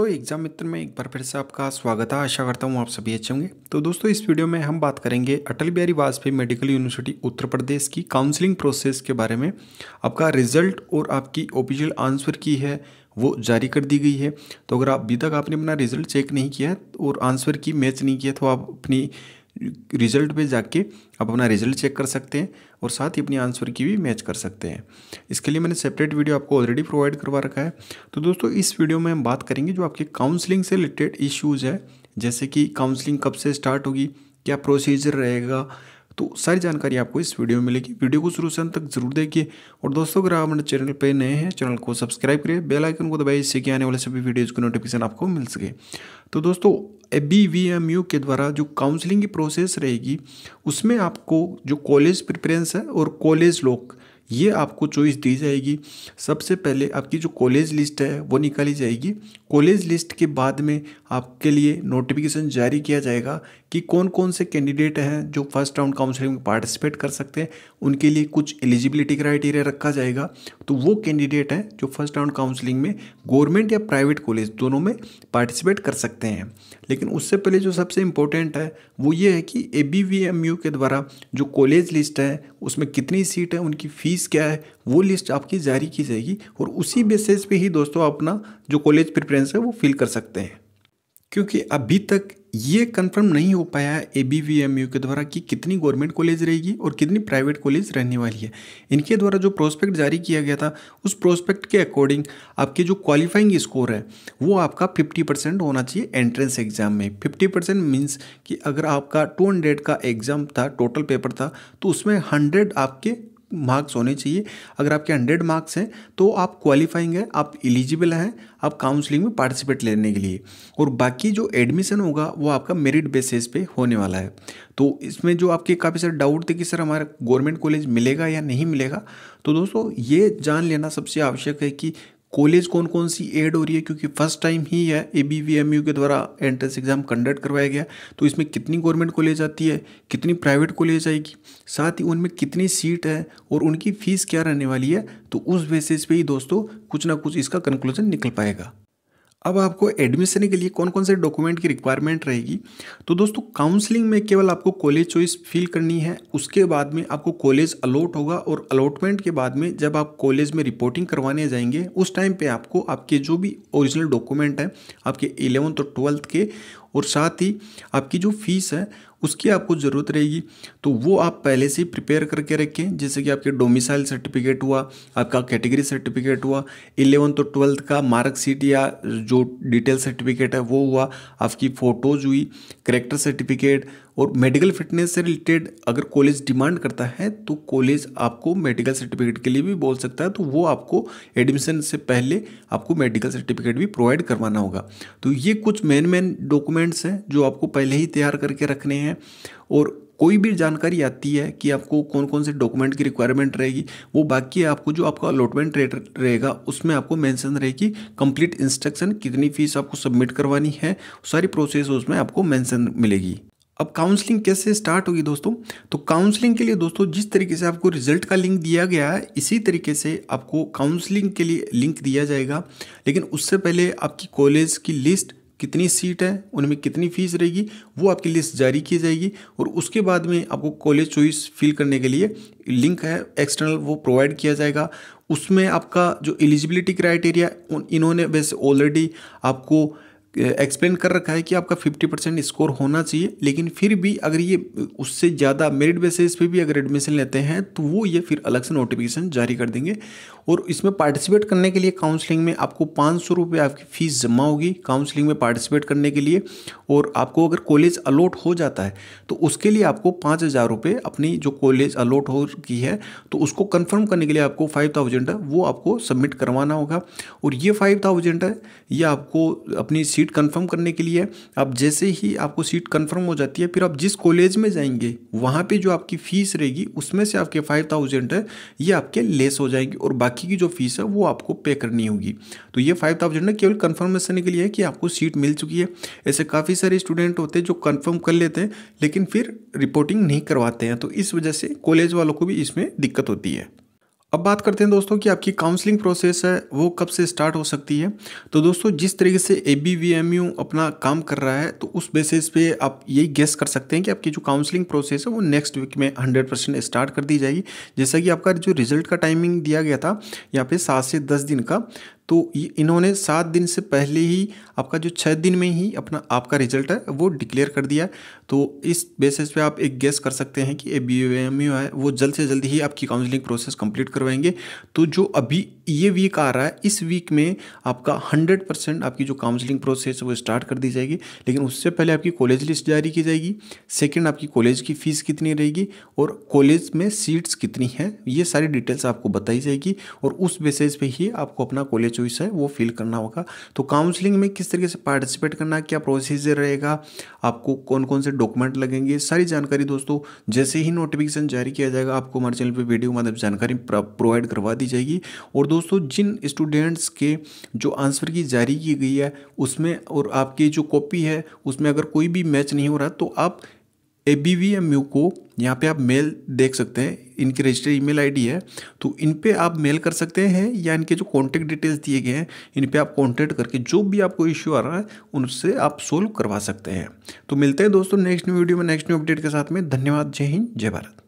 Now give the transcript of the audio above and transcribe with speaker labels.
Speaker 1: दोस्तों एग्जाम मित्र में एक बार फिर से आपका स्वागत है आशा करता हूँ आप सभी अच्छे होंगे तो दोस्तों इस वीडियो में हम बात करेंगे अटल बिहारी वाजपेयी मेडिकल यूनिवर्सिटी उत्तर प्रदेश की काउंसलिंग प्रोसेस के बारे में आपका रिजल्ट और आपकी ऑफिशियल आंसर की है वो जारी कर दी गई है तो अगर आप अभी तक आपने अपना रिजल्ट चेक नहीं किया और आंसर की मैच नहीं किया तो आप अपनी रिजल्ट पर जाके आप अपना रिजल्ट चेक कर सकते हैं और साथ ही अपने आंसर की भी मैच कर सकते हैं इसके लिए मैंने सेपरेट वीडियो आपको ऑलरेडी प्रोवाइड करवा रखा है तो दोस्तों इस वीडियो में हम बात करेंगे जो आपके काउंसलिंग से रिलेटेड इश्यूज़ है जैसे कि काउंसलिंग कब से स्टार्ट होगी क्या प्रोसीजर रहेगा तो सारी जानकारी आपको इस वीडियो में मिलेगी वीडियो को शुरू से अंत तक जरूर देखिए और दोस्तों अगर आप हमारे चैनल पर नए हैं चैनल को सब्सक्राइब करिए बेल आइकन को दबाइए इससे कि आने वाले सभी वीडियोज़ की नोटिफिकेशन आपको मिल सके तो दोस्तों ए के द्वारा जो काउंसलिंग की प्रोसेस रहेगी उसमें आपको जो कॉलेज प्रिफरेंस है और कॉलेज लोक ये आपको चॉइस दी जाएगी सबसे पहले आपकी जो कॉलेज लिस्ट है वो निकाली जाएगी कॉलेज लिस्ट के बाद में आपके लिए नोटिफिकेशन जारी किया जाएगा कि कौन कौन से कैंडिडेट हैं जो फर्स्ट राउंड काउंसलिंग में पार्टिसिपेट कर सकते हैं उनके लिए कुछ एलिजिबिलिटी क्राइटेरिया रखा जाएगा तो वो कैंडिडेट हैं जो फर्स्ट राउंड काउंसलिंग में गवर्नमेंट या प्राइवेट कॉलेज दोनों में पार्टिसिपेट कर सकते हैं लेकिन उससे पहले जो सबसे इम्पोर्टेंट है वो ये है कि ए के द्वारा जो कॉलेज लिस्ट है उसमें कितनी सीट है उनकी फ़ीस क्या है वो लिस्ट आपकी जारी की जाएगी और उसी बेसिस पे ही दोस्तों अपना जो कॉलेज प्रिफ्रेंस है वो फिल कर सकते हैं क्योंकि अभी तक ये कंफर्म नहीं हो पाया है A B V M U के द्वारा कि कितनी गवर्नमेंट कॉलेज रहेगी और कितनी प्राइवेट कॉलेज रहने वाली है इनके द्वारा जो प्रोस्पेक्ट जारी किया गया था उस प्रोस्पेक्ट के अकॉर्डिंग आपके जो क्वालिफाइंग स्कोर है वो आपका 50 परसेंट होना चाहिए एंट्रेंस एग्जाम में 50 परसेंट मीन्स कि अगर आपका टू का एग्जाम था टोटल पेपर था तो उसमें हंड्रेड आपके मार्क्स होने चाहिए अगर आपके हंड्रेड मार्क्स हैं तो आप क्वालिफाइंग हैं आप एलिजिबल हैं आप काउंसलिंग में पार्टिसिपेट लेने के लिए और बाकी जो एडमिशन होगा वो आपका मेरिट बेसिस पे होने वाला है तो इसमें जो आपके काफ़ी सारे डाउट थे कि सर हमारा गवर्नमेंट कॉलेज मिलेगा या नहीं मिलेगा तो दोस्तों ये जान लेना सबसे आवश्यक है कि कॉलेज कौन कौन सी ऐड हो रही है क्योंकि फर्स्ट टाइम ही है A B V M U के द्वारा एंट्रेंस एग्जाम कंडक्ट करवाया गया तो इसमें कितनी गवर्नमेंट कॉलेज आती है कितनी प्राइवेट कॉलेज आएगी साथ ही उनमें कितनी सीट है और उनकी फ़ीस क्या रहने वाली है तो उस बेसिस पे ही दोस्तों कुछ ना कुछ इसका कंक्लूजन निकल पाएगा अब आपको एडमिशन के लिए कौन कौन से डॉक्यूमेंट की रिक्वायरमेंट रहेगी तो दोस्तों काउंसलिंग में केवल आपको कॉलेज चॉइस फिल करनी है उसके बाद में आपको कॉलेज अलॉट होगा और अलॉटमेंट के बाद में जब आप कॉलेज में रिपोर्टिंग करवाने जाएंगे उस टाइम पे आपको आपके जो भी ओरिजिनल डॉक्यूमेंट हैं आपके इलेवंथ और ट्वेल्थ के और साथ ही आपकी जो फ़ीस है उसकी आपको ज़रूरत रहेगी तो वो आप पहले से प्रिपेयर करके रखें जैसे कि आपके डोमिसाइल सर्टिफिकेट हुआ आपका कैटेगरी सर्टिफिकेट हुआ इलेवंथ और ट्वेल्थ का मार्कशीट या जो डिटेल सर्टिफिकेट है वो हुआ आपकी फ़ोटोज़ हुई करेक्टर सर्टिफिकेट और मेडिकल फिटनेस से रिलेटेड अगर कॉलेज डिमांड करता है तो कॉलेज आपको मेडिकल सर्टिफिकेट के लिए भी बोल सकता है तो वो आपको एडमिशन से पहले आपको मेडिकल सर्टिफिकेट भी प्रोवाइड करवाना होगा तो ये कुछ मेन मेन डॉक्यूमेंट्स हैं जो आपको पहले ही तैयार करके रखने हैं और कोई भी जानकारी आती है कि आपको कौन कौन से डॉक्यूमेंट की रिक्वायरमेंट रहेगी वो बाकी आपको जो आपका अलॉटमेंट रेट रहेगा उसमें आपको मेंशन रहेगी कंप्लीट इंस्ट्रक्शन कितनी फीस आपको सबमिट करवानी है सारी प्रोसेस उसमें आपको मेंशन मिलेगी अब काउंसलिंग कैसे स्टार्ट होगी दोस्तों तो काउंसलिंग के लिए दोस्तों जिस तरीके से आपको रिजल्ट का लिंक दिया गया है इसी तरीके से आपको काउंसलिंग के लिए लिंक दिया जाएगा लेकिन उससे पहले आपकी कॉलेज की लिस्ट कितनी सीट है उनमें कितनी फीस रहेगी वो आपकी लिस्ट जारी की जाएगी और उसके बाद में आपको कॉलेज चॉइस फिल करने के लिए लिंक है एक्सटर्नल वो प्रोवाइड किया जाएगा उसमें आपका जो एलिजिबिलिटी क्राइटेरिया इन्होंने वैसे ऑलरेडी आपको एक्सप्लेन कर रखा है कि आपका 50 परसेंट स्कोर होना चाहिए लेकिन फिर भी अगर ये उससे ज़्यादा मेरिट बेसिस पे भी अगर एडमिशन लेते हैं तो वो ये फिर अलग से नोटिफिकेशन जारी कर देंगे और इसमें पार्टिसिपेट करने के लिए काउंसलिंग में आपको पाँच सौ रुपये आपकी फ़ीस जमा होगी काउंसलिंग में पार्टिसिपेट करने के लिए और आपको अगर कॉलेज अलॉट हो जाता है तो उसके लिए आपको पाँच हज़ार रुपये अपनी जो कॉलेज अलॉट हो की है तो उसको कन्फर्म करने के लिए आपको फाइव थाउजेंड है वो आपको सबमिट करवाना होगा और ये फाइव थाउजेंड है ये आपको अपनी सीट कन्फर्म करने के लिए आप जैसे ही आपको सीट कन्फर्म हो जाती है फिर आप जिस कॉलेज में जाएंगे वहाँ पर जो आपकी फ़ीस रहेगी उसमें से आपके फाइव थाउजेंड है ये आपके लेस हो जाएंगे और बाकी बाकी की जो फीस है वो आपको पे करनी होगी तो ये फाइव थाउजेंड ना केवल कन्फर्मेशन के लिए है कि आपको सीट मिल चुकी है ऐसे काफ़ी सारे स्टूडेंट होते हैं जो कन्फर्म कर लेते हैं लेकिन फिर रिपोर्टिंग नहीं करवाते हैं तो इस वजह से कॉलेज वालों को भी इसमें दिक्कत होती है अब बात करते हैं दोस्तों कि आपकी काउंसलिंग प्रोसेस है वो कब से स्टार्ट हो सकती है तो दोस्तों जिस तरीके से A B V M U अपना काम कर रहा है तो उस बेसिस पे आप यही गेस कर सकते हैं कि आपकी जो काउंसलिंग प्रोसेस है वो नेक्स्ट वीक में हंड्रेड परसेंट स्टार्ट कर दी जाएगी जैसा कि आपका जो रिजल्ट का टाइमिंग दिया गया था यहाँ पे सात से दस दिन का तो इन्होंने सात दिन से पहले ही आपका जो छः दिन में ही अपना आपका रिजल्ट है वो डिक्लेयर कर दिया तो इस बेसिस पे आप एक गेस कर सकते हैं कि ए बी एम यू है वो जल्द से जल्द ही आपकी काउंसलिंग प्रोसेस कंप्लीट करवाएंगे तो जो अभी ये वीक आ रहा है इस वीक में आपका हंड्रेड परसेंट आपकी जो काउंसलिंग प्रोसेस है वो स्टार्ट कर दी जाएगी लेकिन उससे पहले आपकी कॉलेज लिस्ट जारी की जाएगी सेकेंड आपकी कॉलेज की फ़ीस कितनी रहेगी और कॉलेज में सीट्स कितनी हैं ये सारी डिटेल्स आपको बताई जाएगी और उस बेसिस पे ही आपको अपना कॉलेज चॉइस है वो फिल करना होगा तो काउंसलिंग में किस तरीके से पार्टिसिपेट करना क्या प्रोसीजर रहेगा आपको कौन कौन से डॉक्यूमेंट लगेंगे सारी जानकारी दोस्तों जैसे ही नोटिफिकेशन जारी किया जाएगा आपको हमारे चैनल पर वीडियो माध्यम जानकारी प्रोवाइड करवा दी जाएगी और दोस्तों जिन स्टूडेंट्स के जो आंसर की जारी की गई है उसमें और आपकी जो कॉपी है उसमें अगर कोई भी मैच नहीं हो रहा तो आप A B V M U को यहाँ पे आप मेल देख सकते हैं इनकी रजिस्टर्ड ईमेल आईडी है तो इन पे आप मेल कर सकते हैं या इनके जो कॉन्टैक्ट डिटेल्स दिए गए हैं इन पे आप कॉन्टैक्ट करके जो भी आपको इश्यू आ रहा है उनसे आप सोल्व करवा सकते हैं तो मिलते हैं दोस्तों नेक्स्ट न्यू वीडियो में नेक्स्ट न्यू अपडेट के साथ में धन्यवाद जय हिंद जय भारत